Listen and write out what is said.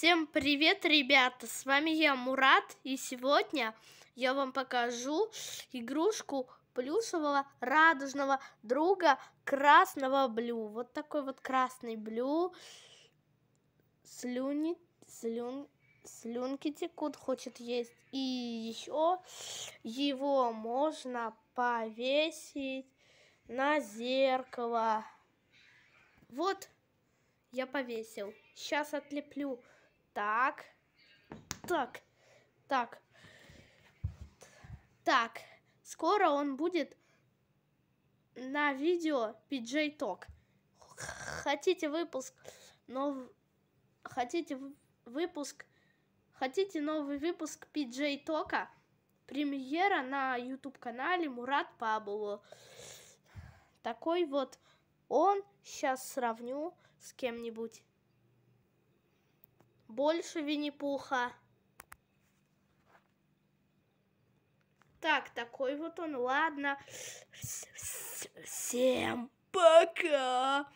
Всем привет, ребята! С вами я, Мурат, и сегодня я вам покажу игрушку плюшевого радужного друга красного блю. Вот такой вот красный блю. Слюни, слюн, слюнки текут, хочет есть. И еще его можно повесить на зеркало. Вот я повесил. Сейчас отлеплю так. Так. Так. Так. Скоро он будет на видео PJ Talk. Хотите выпуск, но... Хотите выпуск... Хотите новый выпуск PJ Тока? Премьера на YouTube-канале Мурат Пабло. Такой вот он. Сейчас сравню с кем-нибудь. Больше Винни-Пуха. Так, такой вот он. Ладно. Всем пока!